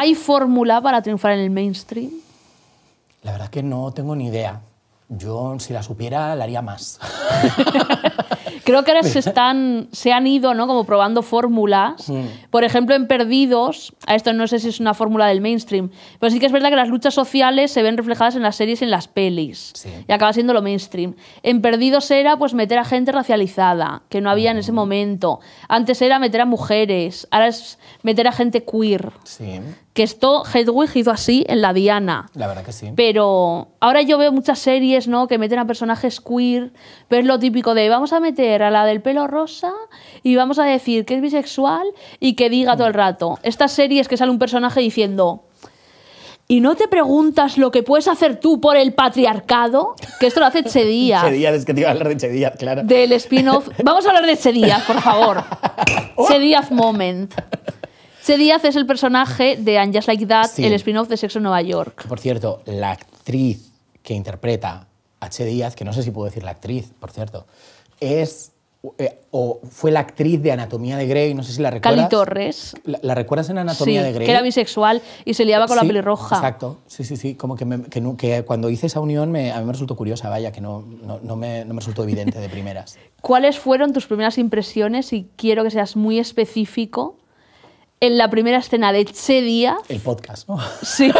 ¿Hay fórmula para triunfar en el mainstream? La verdad es que no tengo ni idea. Yo, si la supiera, la haría más. Creo que ahora se, están, se han ido ¿no? como probando fórmulas. Mm. Por ejemplo, en Perdidos, a esto no sé si es una fórmula del mainstream, pero sí que es verdad que las luchas sociales se ven reflejadas en las series y en las pelis. Y acaba siendo lo mainstream. En Perdidos era pues meter a gente racializada, que no había en ese mm. momento. Antes era meter a mujeres, ahora es meter a gente queer. Sí. Que esto Hedwig hizo así en la Diana. La verdad que sí. Pero ahora yo veo muchas series, ¿no? Que meten a personajes queer, pero es lo típico de vamos a meter a la del pelo rosa y vamos a decir que es bisexual y que diga todo el rato. Estas series que sale un personaje diciendo y no te preguntas lo que puedes hacer tú por el patriarcado, que esto lo hace Che Chedías, es que te iba a hablar de claro. Del spin-off. Vamos a hablar de Chedías, por favor. Oh. Chedías Moment. Che Díaz es el personaje de And Just Like That, el spin-off de Sexo en Nueva York. Por cierto, la actriz que interpreta a Che Díaz, que no sé si puedo decir la actriz, por cierto, es eh, o fue la actriz de Anatomía de Grey, no sé si la recuerdas. Cali Torres. La, recuerdas en Anatomía de Grey? que era bisexual y se liaba con la pelirroja. Exacto, sí, sí, sí, como que, cuando hice esa unión me, a mí me resultó curiosa, vaya, que no, no, me, no me, resultó evidente de primeras. ¿Cuáles fueron tus primeras impresiones? Y quiero que seas muy específico en la primera escena de Che día El podcast, ¿no? Sí,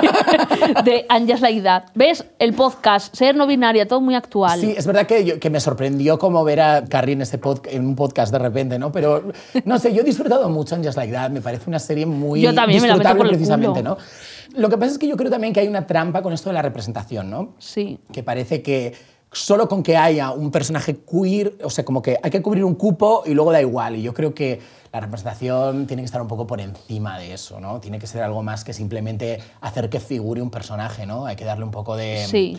de And Laidad. Like ¿Ves? El podcast, ser no binaria, todo muy actual. Sí, es verdad que, me sorprendió como ver a Carrie en, este pod, en un podcast de repente, ¿no? Pero, no sé, yo he disfrutado mucho de Like That. Me parece una serie muy yo también disfrutable me la precisamente, ¿no? Lo que pasa es que yo creo también que hay una trampa con esto de la representación, ¿no? Sí. Que parece que solo con que haya un personaje queer, o sea, como que hay que cubrir un cupo y luego da igual. Y yo creo que la representación tiene que estar un poco por encima de eso, ¿no? Tiene que ser algo más que simplemente hacer que figure un personaje, ¿no? Hay que darle un poco de... Sí.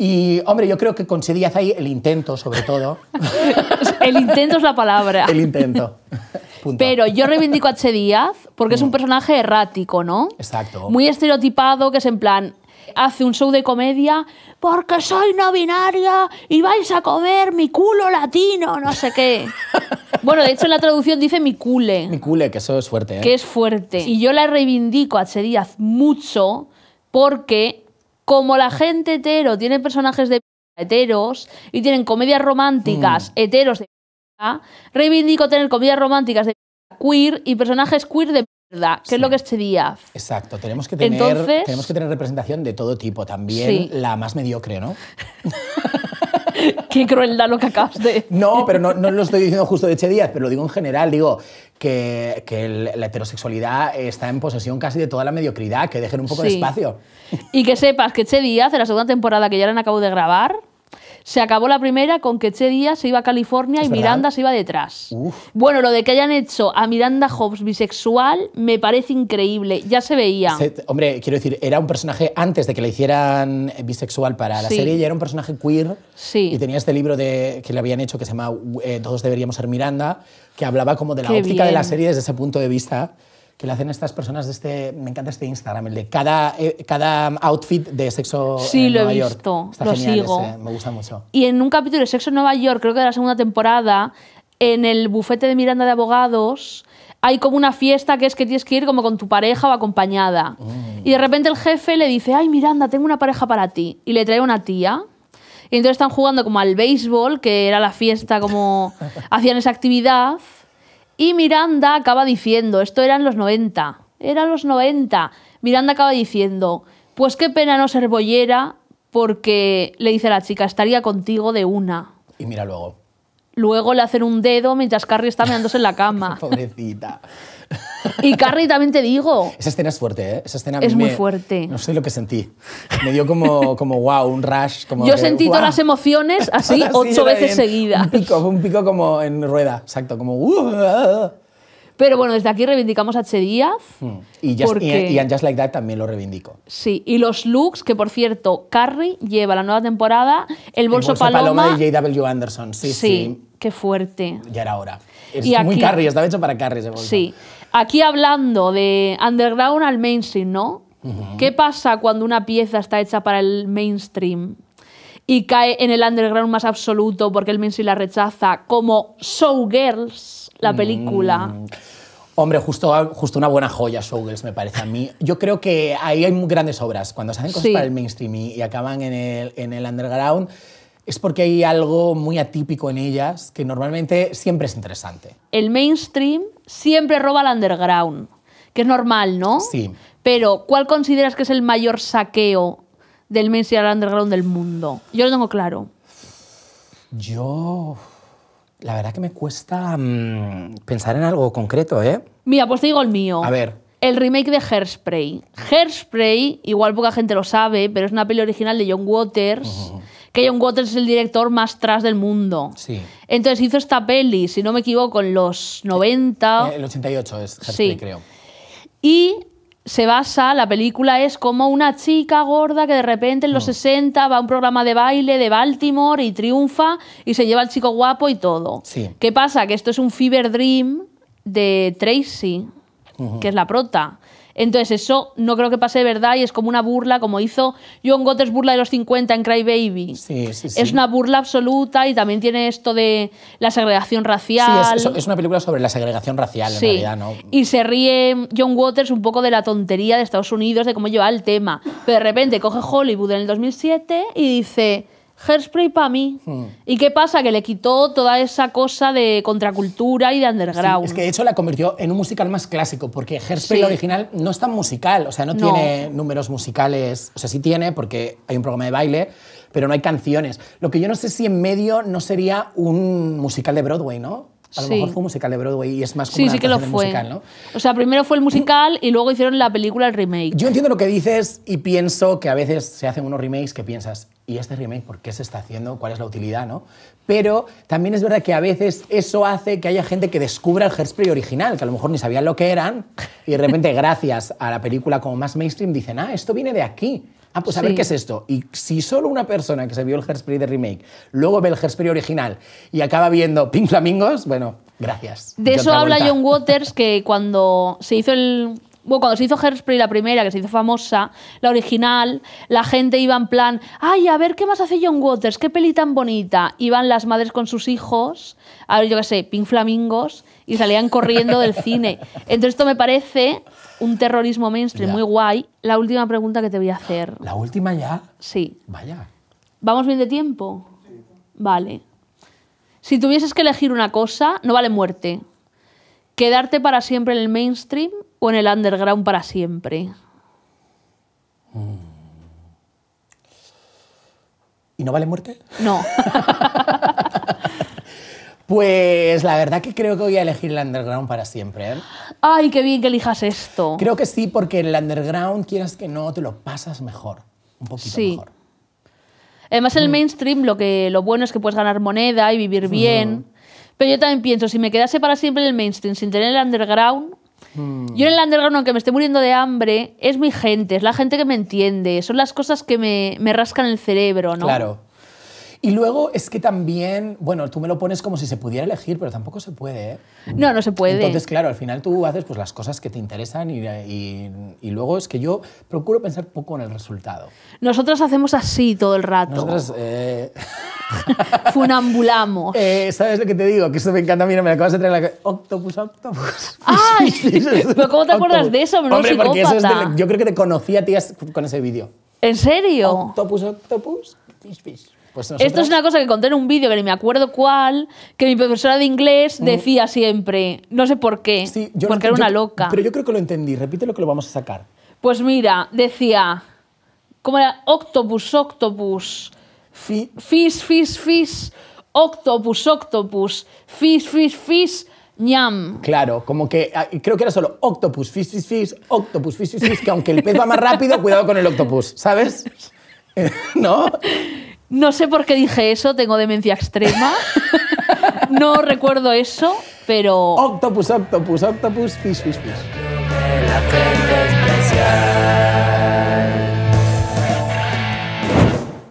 Y, hombre, yo creo que con Díaz hay el intento, sobre todo. el intento es la palabra. El intento. Pero yo reivindico a Che Díaz porque es un personaje errático, ¿no? Exacto. Muy estereotipado, que es en plan, hace un show de comedia porque soy no binaria y vais a comer mi culo latino, no sé qué. bueno, de hecho en la traducción dice mi cule. Mi cule, que eso es fuerte. ¿eh? Que es fuerte. Y yo la reivindico a Che mucho porque como la gente hetero tiene personajes de heteros y tienen comedias románticas mm. heteros de reivindico tener comedias románticas de queer y personajes queer de ¿Qué es lo que es Exacto, tenemos que, tener, tenemos que tener representación de todo tipo, también la más mediocre, ¿no? Qué crueldad lo que acabas de... No, pero no, lo estoy diciendo justo de Che Díaz, pero lo digo en general, digo que, la heterosexualidad está en posesión casi de toda la mediocridad, que dejen un poco de espacio. Y que sepas que Che Díaz, en la segunda temporada que ya la acabo de grabar, se acabó la primera con que Che Díaz se iba a California y Miranda se iba detrás. Bueno, lo de que hayan hecho a Miranda Hobbs bisexual me parece increíble. Ya se veía. hombre, quiero decir, era un personaje antes de que le hicieran bisexual para la serie, ya era un personaje queer. Y tenía este libro de, que le habían hecho que se llama eh, Todos deberíamos ser Miranda, que hablaba como de la óptica de la serie desde ese punto de vista que le hacen estas personas de este. Me encanta este Instagram, el de cada, eh, cada outfit de sexo. Sí, lo Nueva he visto. lo sigo. me gusta mucho. Y en un capítulo de Sexo en Nueva York, creo que de la segunda temporada, en el bufete de Miranda de Abogados. Hay como una fiesta que es que tienes que ir como con tu pareja o acompañada. Mm. Y de repente el jefe le dice, ay Miranda, tengo una pareja para ti. Y le trae una tía. Y entonces están jugando como al béisbol, que era la fiesta, como hacían esa actividad. Y Miranda acaba diciendo, esto eran los 90, eran los 90. Miranda acaba diciendo, pues qué pena no ser bollera, porque le dice a la chica, estaría contigo de una. Y mira luego. Luego le hacen un dedo mientras Carrie está mirándose en la cama. Pobrecita. Y Carrie, también te digo. Esa escena es fuerte, ¿eh? Esa escena es me, muy fuerte. No sé lo que sentí. Me dio como, como wow, un rush. Como Yo sentí todas las emociones así ocho veces seguidas. Un pico, un pico como en rueda, exacto, como... pero bueno, desde aquí reivindicamos a Che Díaz. Mm. Y, just, Just Like That también lo reivindico. Sí, y los looks, que por cierto, Carrie lleva la nueva temporada, el bolso, el paloma, de J.W. Anderson, sí, sí, qué fuerte. Ya era hora. Es muy Carrie, estaba hecho para Carrie ese bolso. Sí. Aquí hablando de underground al mainstream, ¿no? ¿Qué pasa cuando una pieza está hecha para el mainstream y cae en el underground más absoluto porque el mainstream la rechaza? Como Showgirls, la película. Mm. Hombre, justo, justo una buena joya Showgirls, me parece a mí. Yo creo que ahí hay grandes obras. Cuando hacen cosas para el mainstream y, acaban en el, en el underground, es porque hay algo muy atípico en ellas que normalmente siempre es interesante. El mainstream siempre roba al underground, que es normal, ¿no? Sí. Pero, ¿cuál consideras que es el mayor saqueo del mainstream al underground del mundo? Yo lo tengo claro. Yo. La verdad que me cuesta mm, pensar en algo concreto, ¿eh? Mira, pues te digo el mío. A ver. El remake de Hairspray. Hairspray, igual poca gente lo sabe, pero es una peli original de John Waters que John Waters es el director más tras del mundo. Sí. Entonces hizo esta peli, si no me equivoco, en los 90. Eh, el 88 es sí. creo. Y se basa, la película es como una chica gorda que de repente en los 60 mm. va a un programa de baile de Baltimore y triunfa y se lleva al chico guapo y todo. Sí. ¿Qué pasa? Que esto es un fever dream de Tracy, que es la prota. Entonces eso no creo que pase de verdad y es como una burla, como hizo John Waters burla de los 50 en Cry Baby. Sí, sí, sí. Es una burla absoluta y también tiene esto de la segregación racial. Sí, es, es una película sobre la segregación racial en realidad, ¿no? Y se ríe John Waters un poco de la tontería de Estados Unidos, de cómo lleva el tema. Pero de repente coge Hollywood en el 2007 y dice Hairspray para mí. Hmm. ¿Y qué pasa? Que le quitó toda esa cosa de contracultura y de underground. es que de hecho la convirtió en un musical más clásico, porque Hairspray original no es tan musical, o sea, no, tiene números musicales, o sea, sí tiene porque hay un programa de baile, pero no hay canciones. Lo que yo no sé si en medio no sería un musical de Broadway, ¿no? A lo mejor fue un musical de Broadway y es más como sí, sí que lo fue. musical, O sea, primero fue el musical y luego hicieron la película, el remake. Yo entiendo lo que dices y pienso que a veces se hacen unos remakes que piensas, ¿y este remake por qué se está haciendo? ¿Cuál es la utilidad? ¿no? Pero también es verdad que a veces eso hace que haya gente que descubra el Hairspray original, que a lo mejor ni sabían lo que eran, y de repente, gracias a la película como más mainstream, dicen, ah, esto viene de aquí. Ah, pues a ver qué es esto. Y si solo una persona que se vio el Hairspray de remake, luego ve el Hairspray original y acaba viendo Pink Flamingos, bueno, gracias. De, eso habla John Waters, que cuando se hizo el, bueno, cuando se hizo Hairspray la primera, que se hizo famosa, la original, la gente iba en plan, ay, a ver qué más hace John Waters, qué peli tan bonita. Iban las madres con sus hijos, a ver, yo qué sé, Pink Flamingos, y salían corriendo del cine. Entonces esto me parece un terrorismo mainstream muy guay. La última pregunta que te voy a hacer. ¿La última ya? Sí. Vaya. ¿Vamos bien de tiempo? Vale. Si tuvieses que elegir una cosa, no vale muerte. ¿Quedarte para siempre en el mainstream o en el underground para siempre? ¿Y no vale muerte? No. Pues la verdad que creo que voy a elegir el underground para siempre. ¿eh? Ay, qué bien que elijas esto. Creo que sí, porque el underground, quieras que no, te lo pasas mejor. Un poquito mejor. Además, en el mm. mainstream lo, que, lo bueno es que puedes ganar moneda y vivir bien. Pero yo también pienso, si me quedase para siempre en el mainstream sin tener el underground, Hmm. Yo en el underground, aunque me esté muriendo de hambre, es mi gente, es la gente que me entiende, son las cosas que me, me rascan el cerebro, ¿no? Claro. Y luego es que también, bueno, tú me lo pones como si se pudiera elegir, pero tampoco se puede. ¿eh? No, no se puede. Entonces, claro, al final tú haces pues, las cosas que te interesan y, luego es que yo procuro pensar poco en el resultado. Nosotros hacemos así todo el rato. Nosotros... Eh... Funambulamos. Eh, ¿Sabes lo que te digo? Que esto me encanta. Mira, me acabas de traer la Octopus, octopus. ¡Ay! ¿Pero cómo te acuerdas de eso? Hombre, porque eso es yo creo que te conocí a ti con ese vídeo. ¿En serio? Octopus, octopus, fish, fish. Pues Esto es una cosa que conté en un vídeo, que ni me acuerdo cuál, que mi profesora de inglés mm. decía siempre, no sé por qué, porque era una loca. Pero yo creo que lo entendí, lo que lo vamos a sacar. Pues mira, decía, ¿cómo era? Octopus, octopus, fish, fish, fish, octopus, octopus, fish, fish, fish, ñam. Claro, como que ah, creo que era solo octopus, fish, fish, fish, octopus, fish, fish, fish, que aunque el pez va más rápido, cuidado con el octopus, ¿sabes? ¿No? No sé por qué dije eso, tengo demencia extrema. no recuerdo eso, pero. Octopus, octopus, octopus, fish, fish, fish.